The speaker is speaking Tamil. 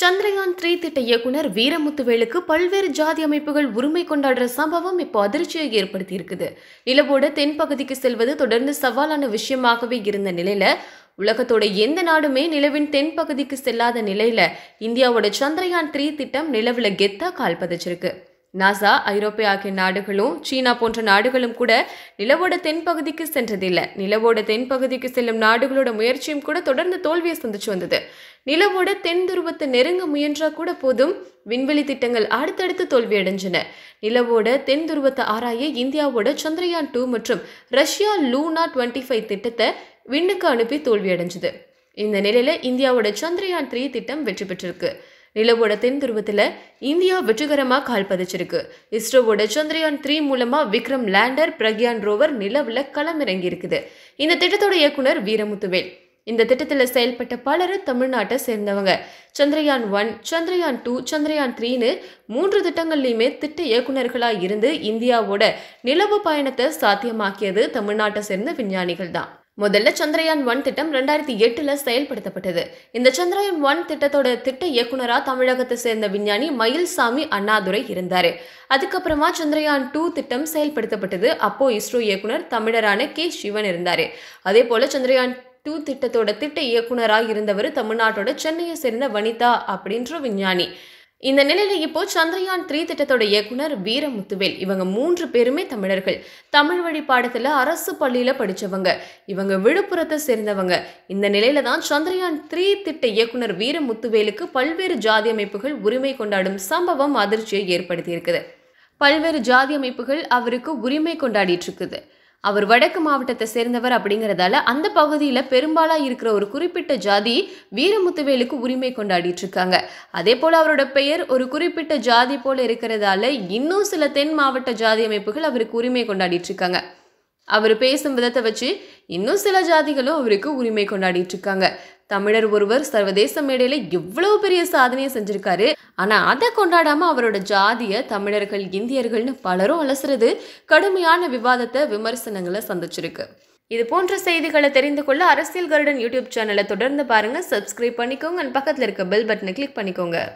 சந்திரயான் த்ரீ திட்ட இயக்குனர் வீரமுத்துவேலுக்கு பல்வேறு ஜாதி அமைப்புகள் உரிமை கொண்டாடுற சம்பவம் இப்போ அதிர்ச்சியை ஏற்படுத்தி இருக்குது நிலவோட தென்பகுதிக்கு செல்வது தொடர்ந்து சவாலான விஷயமாகவே இருந்த நிலையில உலகத்தோட எந்த நாடுமே நிலவின் தென்பகுதிக்கு செல்லாத நிலையில இந்தியாவோட சந்திரயான் த்ரீ திட்டம் நிலவுல கெத்தா கால் பதிச்சிருக்கு நாசா ஐரோப்பிய ஆகிய நாடுகளும் சீனா போன்ற நாடுகளும் கூட நிலவோட தென்பகுதிக்கு சென்றதில்லை நிலவோட தென்பகுதிக்கு செல்லும் நாடுகளோட முயற்சியும் கூட தொடர்ந்து தோல்வியை சந்திச்சு வந்தது நிலவோட தென் துருவத்தை நெருங்க முயன்றா கூட போதும் விண்வெளி திட்டங்கள் அடுத்தடுத்து தோல்வியடைஞ்சன நிலவோட தென் துருவத்தை ஆராய இந்தியாவோட சந்திரயான் டூ மற்றும் ரஷ்யா லூனா டுவெண்ட்டி ஃபைவ் திட்டத்தை விண்ணுக்கு அனுப்பி தோல்வியடைஞ்சது இந்த நிலையில இந்தியாவோட சந்திரயான் த்ரீ திட்டம் வெற்றி பெற்றிருக்கு நிலவோட தென் துருவத்தில் இந்தியா வெற்றிகரமாக கால் பதிச்சிருக்கு இஸ்ரோவோட சந்திரயான் த்ரீ மூலமாக விக்ரம் லேண்டர் பிரக்யான் ரோவர் நிலவில் களமிறங்கி இருக்குது இந்த திட்டத்தோட இயக்குனர் வீரமுத்துவேல் இந்த திட்டத்தில் செயல்பட்ட பலரும் தமிழ்நாட்டை சேர்ந்தவங்க சந்திரயான் ஒன் சந்திரயான் டூ சந்திரயான் த்ரீன்னு மூன்று திட்டங்கள்லையுமே திட்ட இயக்குநர்களாக இருந்து இந்தியாவோட நிலவு பயணத்தை சாத்தியமாக்கியது தமிழ்நாட்டை சேர்ந்த விஞ்ஞானிகள் தான் முதல்ல சந்திரயான் ஒன் திட்டம் ரெண்டாயிரத்தி எட்டுல செயல்படுத்தப்பட்டது இந்த சந்திரயான் ஒன் திட்டத்தோட திட்ட இயக்குனரா தமிழகத்தை சேர்ந்த விஞ்ஞானி மயில்சாமி அண்ணாதுரை இருந்தாரு அதுக்கப்புறமா சந்திரயான் டூ திட்டம் செயல்படுத்தப்பட்டது அப்போ இஸ்ரோ இயக்குனர் தமிழரான கே சிவன் இருந்தாரு அதே போல சந்திரயான் டூ திட்டத்தோட திட்ட இயக்குனராக இருந்தவர் தமிழ்நாட்டோட சென்னையை சேர்ந்த வனிதா அப்படின்ற விஞ்ஞானி இந்த நிலையில இப்போ சந்திரயான் த்ரீ திட்டத்தோட இயக்குனர் வீரமுத்துவேல் இவங்க மூன்று பேருமே தமிழர்கள் தமிழ் வழி பாடத்துல அரசு பள்ளியில படிச்சவங்க இவங்க விழுப்புரத்தை சேர்ந்தவங்க இந்த நிலையில தான் சந்திரயான் த்ரீ திட்ட இயக்குனர் வீரமுத்துவேலுக்கு பல்வேறு ஜாதி அமைப்புகள் உரிமை கொண்டாடும் சம்பவம் அதிர்ச்சியை ஏற்படுத்தி இருக்குது பல்வேறு ஜாதி அமைப்புகள் அவருக்கு உரிமை கொண்டாடிட்டு இருக்குது அவர் வடக்கு மாவட்டத்தை சேர்ந்தவர் அப்படிங்கிறதால அந்த பகுதியில் பெரும்பாலாக இருக்கிற ஒரு குறிப்பிட்ட ஜாதி வீரமுத்துவேலுக்கு உரிமை கொண்டாடிட்டு இருக்காங்க அதே போல் அவரோட பெயர் ஒரு குறிப்பிட்ட ஜாதி போல இருக்கிறதால இன்னும் சில தென் மாவட்ட ஜாதி அமைப்புகள் அவருக்கு உரிமை கொண்டாடிட்டு இருக்காங்க அவர் பேசும் விதத்தை வச்சு இன்னும் சில ஜாதிகளும் அவருக்கு உரிமை கொண்டாடிட்டு இருக்காங்க தமிழர் ஒருவர் சர்வதேச மேடையில எவ்வளவு பெரிய சாதனையை செஞ்சிருக்காரு ஆனா அதை கொண்டாடாம அவரோட ஜாதிய தமிழர்கள் இந்தியர்கள்னு பலரும் அலசுறது கடுமையான விவாதத்தை விமர்சனங்களை சந்திச்சிருக்கு இது போன்ற செய்திகளை தெரிந்து கொள்ள அரசியல் கருடன் யூடியூப் சேனலை தொடர்ந்து பாருங்க சப்ஸ்கிரைப் பண்ணிக்கோங்க அண்ட் பக்கத்தில் இருக்க பெல் பட்டனை கிளிக் பண்ணிக்கோங்க